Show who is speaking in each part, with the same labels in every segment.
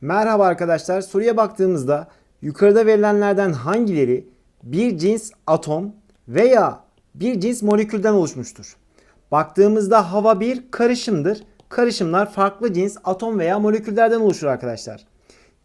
Speaker 1: Merhaba arkadaşlar. Soruya baktığımızda yukarıda verilenlerden hangileri bir cins atom veya bir cins molekülden oluşmuştur? Baktığımızda hava bir karışımdır. Karışımlar farklı cins atom veya moleküllerden oluşur arkadaşlar.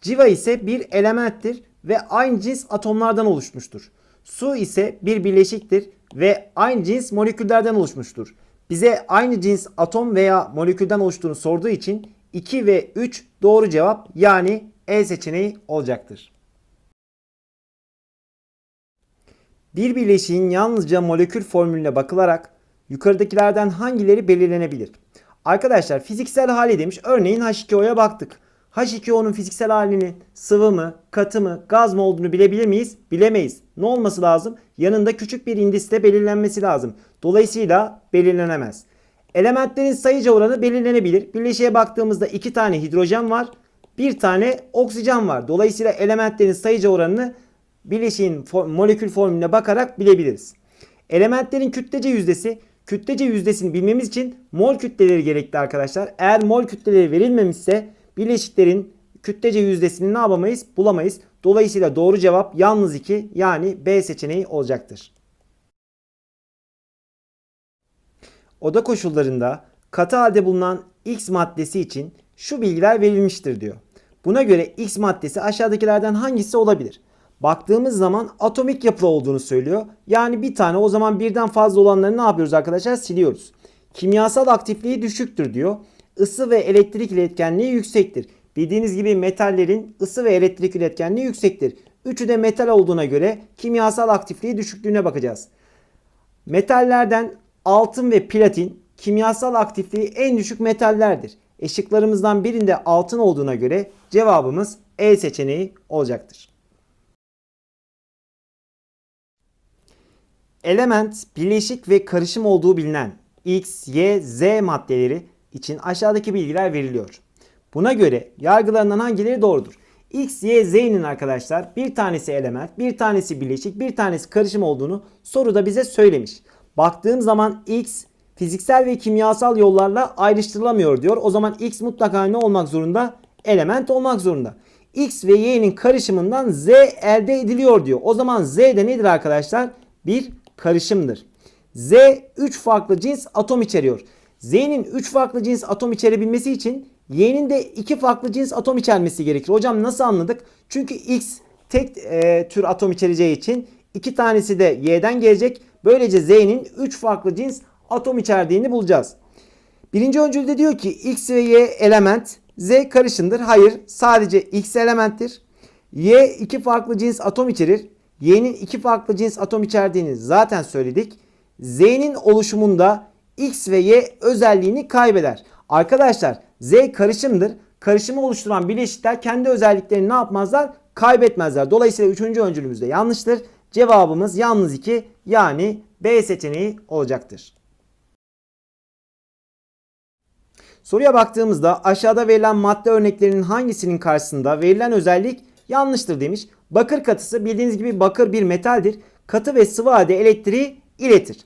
Speaker 1: Civa ise bir elementtir ve aynı cins atomlardan oluşmuştur. Su ise bir bileşiktir ve aynı cins moleküllerden oluşmuştur. Bize aynı cins atom veya molekülden oluştuğunu sorduğu için 2 ve 3 doğru cevap yani E seçeneği olacaktır. Bir bileşiğin yalnızca molekül formülüne bakılarak yukarıdakilerden hangileri belirlenebilir? Arkadaşlar fiziksel hali demiş. Örneğin H2O'ya baktık. H2O'nun fiziksel halinin sıvı mı, katı mı, gaz mı olduğunu bilebilir miyiz? Bilemeyiz. Ne olması lazım? Yanında küçük bir indiste belirlenmesi lazım. Dolayısıyla belirlenemez. Elementlerin sayıca oranı belirlenebilir. Birleşiğe baktığımızda 2 tane hidrojen var. 1 tane oksijen var. Dolayısıyla elementlerin sayıca oranını bileşiğin for molekül formülüne bakarak bilebiliriz. Elementlerin kütlece yüzdesi kütlece yüzdesini bilmemiz için mol kütleleri gerekli arkadaşlar. Eğer mol kütleleri verilmemişse bileşiklerin kütlece yüzdesini ne yapamayız? Bulamayız. Dolayısıyla doğru cevap yalnız 2 yani B seçeneği olacaktır. oda koşullarında katı halde bulunan X maddesi için şu bilgiler verilmiştir diyor. Buna göre X maddesi aşağıdakilerden hangisi olabilir? Baktığımız zaman atomik yapılı olduğunu söylüyor. Yani bir tane o zaman birden fazla olanları ne yapıyoruz arkadaşlar? Siliyoruz. Kimyasal aktifliği düşüktür diyor. Isı ve elektrik iletkenliği yüksektir. Bildiğiniz gibi metallerin ısı ve elektrik iletkenliği yüksektir. Üçü de metal olduğuna göre kimyasal aktifliği düşüklüğüne bakacağız. Metallerden altın ve platin kimyasal aktifliği en düşük metallerdir. E birinde altın olduğuna göre cevabımız E seçeneği olacaktır. Element bileşik ve karışım olduğu bilinen X, Y, Z maddeleri için aşağıdaki bilgiler veriliyor. Buna göre yargılarından hangileri doğrudur? X, Y, Z'nin arkadaşlar bir tanesi element, bir tanesi bileşik, bir tanesi karışım olduğunu soruda bize söylemiş. Baktığım zaman X fiziksel ve kimyasal yollarla ayrıştırılamıyor diyor. O zaman X mutlaka ne olmak zorunda? Element olmak zorunda. X ve Y'nin karışımından Z elde ediliyor diyor. O zaman Z de nedir arkadaşlar? Bir karışımdır. Z 3 farklı cins atom içeriyor. Z'nin 3 farklı cins atom içerebilmesi için Y'nin de 2 farklı cins atom içermesi gerekir. Hocam nasıl anladık? Çünkü X tek e, tür atom içereceği için iki tanesi de Y'den gelecek. Böylece Z'nin 3 farklı cins atom içerdiğini bulacağız. Birinci öncülde diyor ki X ve Y element Z karışımdır. Hayır sadece X elementtir. Y iki farklı cins atom içerir. Y'nin iki farklı cins atom içerdiğini zaten söyledik. Z'nin oluşumunda X ve Y özelliğini kaybeder. Arkadaşlar Z karışımdır. Karışımı oluşturan bileşikler kendi özelliklerini ne yapmazlar? Kaybetmezler. Dolayısıyla üçüncü öncülümüz de yanlıştır. Cevabımız yalnız 2 yani B seçeneği olacaktır. Soruya baktığımızda aşağıda verilen madde örneklerinin hangisinin karşısında verilen özellik yanlıştır demiş. Bakır katısı bildiğiniz gibi bakır bir metaldir. Katı ve sıvı halde elektriği iletir.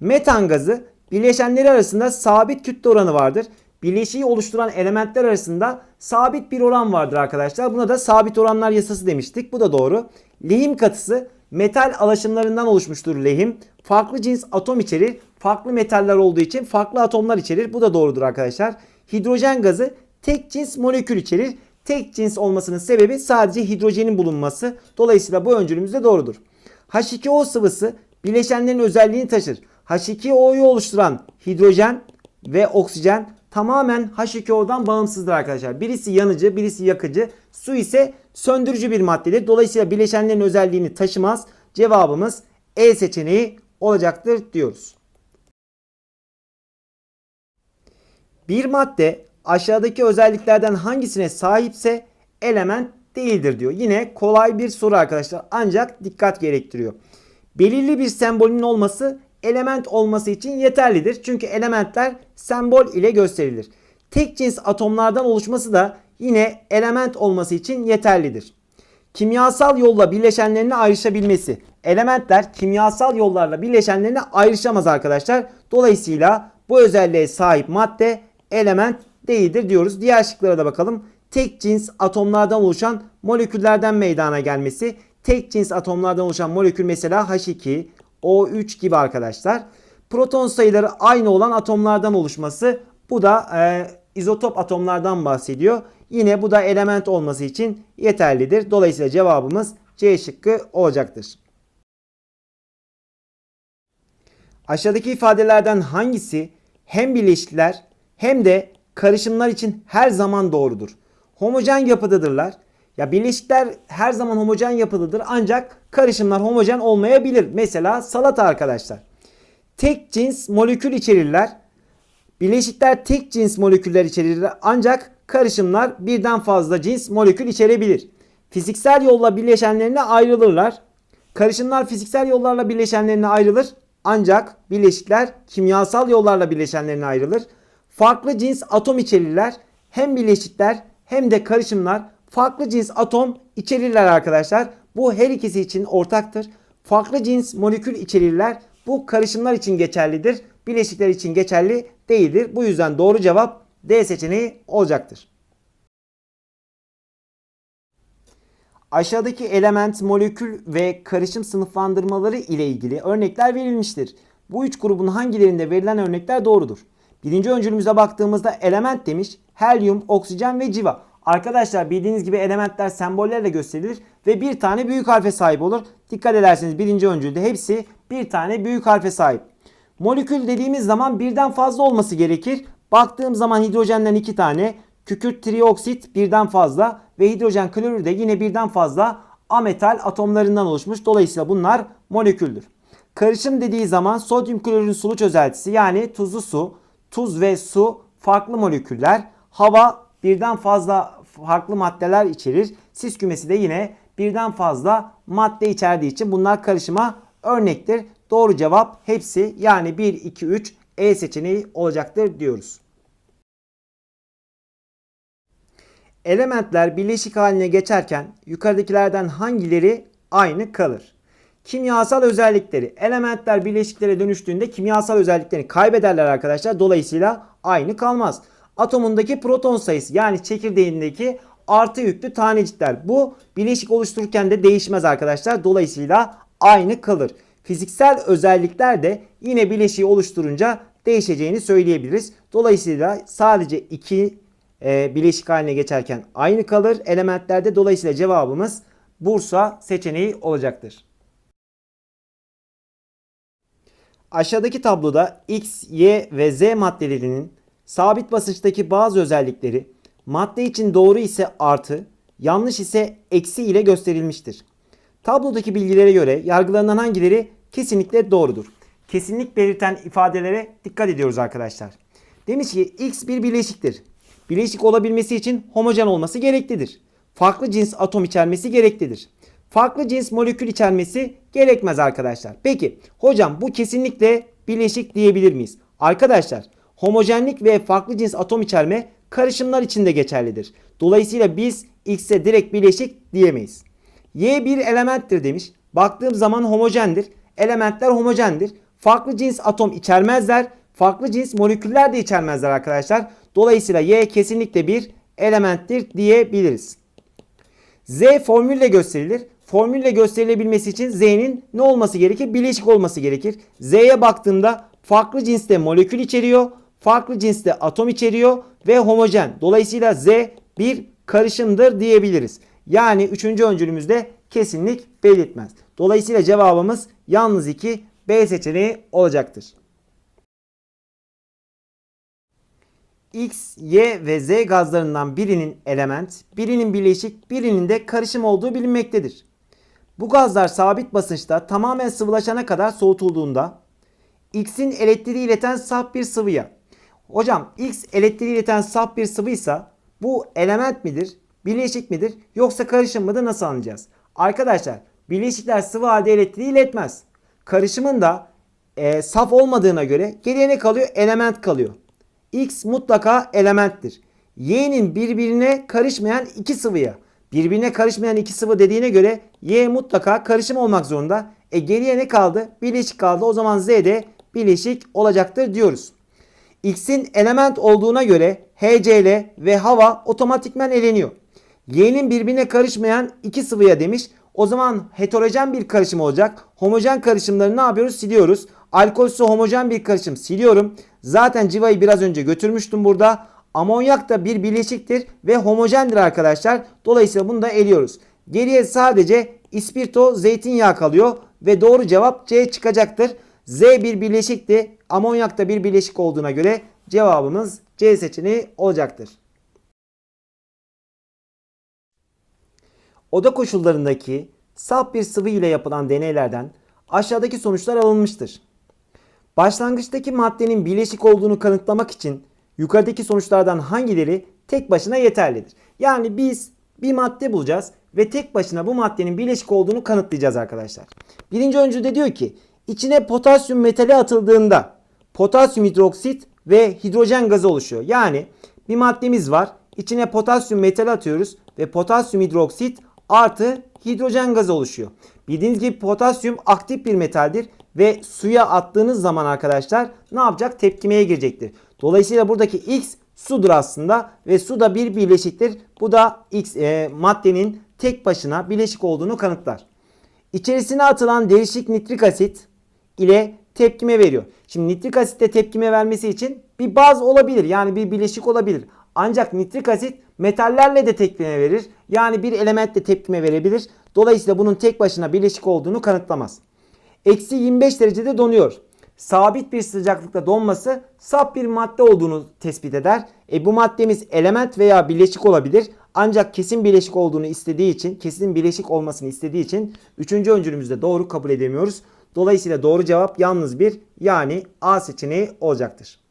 Speaker 1: Metan gazı bileşenleri arasında sabit kütle oranı vardır. Bileşiği oluşturan elementler arasında sabit bir oran vardır arkadaşlar. Buna da sabit oranlar yasası demiştik. Bu da doğru. Lehim katısı metal alaşımlarından oluşmuştur lehim. Farklı cins atom içerir. Farklı metaller olduğu için farklı atomlar içerir. Bu da doğrudur arkadaşlar. Hidrojen gazı tek cins molekül içerir. Tek cins olmasının sebebi sadece hidrojenin bulunması. Dolayısıyla bu öncülümüz de doğrudur. H2O sıvısı bileşenlerin özelliğini taşır. H2O'yu oluşturan hidrojen ve oksijen tamamen H2O'dan bağımsızdır arkadaşlar. Birisi yanıcı, birisi yakıcı. Su ise söndürücü bir maddedir. Dolayısıyla bileşenlerin özelliğini taşımaz. Cevabımız E seçeneği olacaktır diyoruz. Bir madde aşağıdaki özelliklerden hangisine sahipse element değildir diyor. Yine kolay bir soru arkadaşlar ancak dikkat gerektiriyor. Belirli bir sembolün olması element olması için yeterlidir. Çünkü elementler sembol ile gösterilir tek cins atomlardan oluşması da yine element olması için yeterlidir. Kimyasal yolla birleşenlerine ayrışabilmesi. Elementler kimyasal yollarla birleşenlerine ayrışamaz arkadaşlar. Dolayısıyla bu özelliğe sahip madde element değildir diyoruz. Diğer şıklara da bakalım. Tek cins atomlardan oluşan moleküllerden meydana gelmesi. Tek cins atomlardan oluşan molekül mesela H2, O3 gibi arkadaşlar. Proton sayıları aynı olan atomlardan oluşması. Bu da e, izotop atomlardan bahsediyor. Yine bu da element olması için yeterlidir. Dolayısıyla cevabımız C şıkkı olacaktır. Aşağıdaki ifadelerden hangisi hem bileşikler hem de karışımlar için her zaman doğrudur? Homojen yapıdadırlar. Ya bileşikler her zaman homojen yapılıdır ancak karışımlar homojen olmayabilir. Mesela salata arkadaşlar. Tek cins molekül içerirler Bileşikler tek cins moleküller içerir ancak karışımlar birden fazla cins molekül içerebilir. Fiziksel yolla birleşenlerine ayrılırlar. Karışımlar fiziksel yollarla birleşenlerine ayrılır ancak bileşikler kimyasal yollarla birleşenlerine ayrılır. Farklı cins atom içerirler. Hem bileşikler hem de karışımlar farklı cins atom içerirler arkadaşlar. Bu her ikisi için ortaktır. Farklı cins molekül içerirler. Bu karışımlar için geçerlidir. Bileşikler için geçerli değildir. Bu yüzden doğru cevap D seçeneği olacaktır. Aşağıdaki element, molekül ve karışım sınıflandırmaları ile ilgili örnekler verilmiştir. Bu üç grubun hangilerinde verilen örnekler doğrudur? Birinci öncülümüze baktığımızda element demiş. Helyum, oksijen ve civa. Arkadaşlar bildiğiniz gibi elementler sembollerle gösterilir ve bir tane büyük harfe sahip olur. Dikkat ederseniz birinci öncülde hepsi bir tane büyük harfe sahip. Molekül dediğimiz zaman birden fazla olması gerekir. Baktığım zaman hidrojenden 2 tane, kükürt trioksit birden fazla ve hidrojen klorür de yine birden fazla ametal atomlarından oluşmuş. Dolayısıyla bunlar moleküldür. Karışım dediği zaman sodyum klorürün sulu çözeltisi yani tuzlu su, tuz ve su farklı moleküller, hava birden fazla farklı maddeler içerir. Sis kümesi de yine birden fazla madde içerdiği için bunlar karışıma örnektir. Doğru cevap hepsi yani 1, 2, 3 E seçeneği olacaktır diyoruz. Elementler bileşik haline geçerken yukarıdakilerden hangileri aynı kalır? Kimyasal özellikleri. Elementler bileşiklere dönüştüğünde kimyasal özelliklerini kaybederler arkadaşlar. Dolayısıyla aynı kalmaz. Atomundaki proton sayısı yani çekirdeğindeki artı yüklü tanecikler. Bu bileşik oluştururken de değişmez arkadaşlar. Dolayısıyla aynı kalır fiziksel özellikler de yine bileşiği oluşturunca değişeceğini söyleyebiliriz. Dolayısıyla sadece iki e, bileşik haline geçerken aynı kalır elementlerde. Dolayısıyla cevabımız Bursa seçeneği olacaktır. Aşağıdaki tabloda X, Y ve Z maddelerinin sabit basınçtaki bazı özellikleri madde için doğru ise artı, yanlış ise eksi ile gösterilmiştir. Tablodaki bilgilere göre yargılanan hangileri kesinlikle doğrudur? Kesinlik belirten ifadelere dikkat ediyoruz arkadaşlar. Demiş ki X bir bileşiktir. Bileşik olabilmesi için homojen olması gereklidir. Farklı cins atom içermesi gereklidir. Farklı cins molekül içermesi gerekmez arkadaşlar. Peki hocam bu kesinlikle bileşik diyebilir miyiz? Arkadaşlar homojenlik ve farklı cins atom içerme karışımlar içinde geçerlidir. Dolayısıyla biz X'e direkt bileşik diyemeyiz. Y bir elementtir demiş. Baktığım zaman homojendir. Elementler homojendir. Farklı cins atom içermezler. Farklı cins moleküller de içermezler arkadaşlar. Dolayısıyla Y kesinlikle bir elementtir diyebiliriz. Z formülle gösterilir. Formülle gösterilebilmesi için Z'nin ne olması gerekir? Bileşik olması gerekir. Z'ye baktığımda farklı cinste molekül içeriyor. Farklı cinste atom içeriyor ve homojen. Dolayısıyla Z bir karışımdır diyebiliriz. Yani üçüncü öncülümüzde kesinlik belirtmez. Dolayısıyla cevabımız yalnız 2 B seçeneği olacaktır. X, Y ve Z gazlarından birinin element, birinin bileşik, birinin de karışım olduğu bilinmektedir. Bu gazlar sabit basınçta tamamen sıvılaşana kadar soğutulduğunda X'in elektriği ileten saf bir sıvıya. Hocam X elektriği ileten saf bir sıvıysa bu element midir? Bileşik midir yoksa karışım mıdır nasıl anlayacağız? Arkadaşlar bileşikler sıvı halde elektriği iletmez. Karışımın da e, saf olmadığına göre geriye ne kalıyor? Element kalıyor. X mutlaka elementtir. Y'nin birbirine karışmayan iki sıvıya. Birbirine karışmayan iki sıvı dediğine göre Y mutlaka karışım olmak zorunda. E geriye ne kaldı? Bileşik kaldı. O zaman Z de bileşik olacaktır diyoruz. X'in element olduğuna göre HCl ve hava otomatikmen eleniyor. Y'nin birbirine karışmayan iki sıvıya demiş. O zaman heterojen bir karışım olacak. Homojen karışımları ne yapıyoruz? Siliyoruz. Alkolsü homojen bir karışım siliyorum. Zaten civayı biraz önce götürmüştüm burada. Amonyak da bir bileşiktir ve homojendir arkadaşlar. Dolayısıyla bunu da eliyoruz. Geriye sadece ispirto zeytinyağı kalıyor ve doğru cevap C çıkacaktır. Z bir bileşikti. Amonyak da bir bileşik olduğuna göre cevabımız C seçeneği olacaktır. oda koşullarındaki saf bir sıvı ile yapılan deneylerden aşağıdaki sonuçlar alınmıştır. Başlangıçtaki maddenin bileşik olduğunu kanıtlamak için yukarıdaki sonuçlardan hangileri tek başına yeterlidir? Yani biz bir madde bulacağız ve tek başına bu maddenin bileşik olduğunu kanıtlayacağız arkadaşlar. Birinci öncü de diyor ki içine potasyum metali atıldığında potasyum hidroksit ve hidrojen gazı oluşuyor. Yani bir maddemiz var. İçine potasyum metal atıyoruz ve potasyum hidroksit artı hidrojen gazı oluşuyor. Bildiğiniz gibi potasyum aktif bir metaldir ve suya attığınız zaman arkadaşlar ne yapacak? Tepkimeye girecektir. Dolayısıyla buradaki X sudur aslında ve su da bir bileşiktir. Bu da X e, maddenin tek başına bileşik olduğunu kanıtlar. İçerisine atılan değişik nitrik asit ile tepkime veriyor. Şimdi nitrik asitte tepkime vermesi için bir baz olabilir. Yani bir bileşik olabilir. Ancak nitrik asit Metallerle de tepkime verir. Yani bir elementle tepkime verebilir. Dolayısıyla bunun tek başına bileşik olduğunu kanıtlamaz. Eksi 25 derecede donuyor. Sabit bir sıcaklıkta donması saf bir madde olduğunu tespit eder. E bu maddemiz element veya bileşik olabilir. Ancak kesin bileşik olduğunu istediği için, kesin bileşik olmasını istediği için 3. öncülümüzde doğru kabul edemiyoruz. Dolayısıyla doğru cevap yalnız bir yani A seçeneği olacaktır.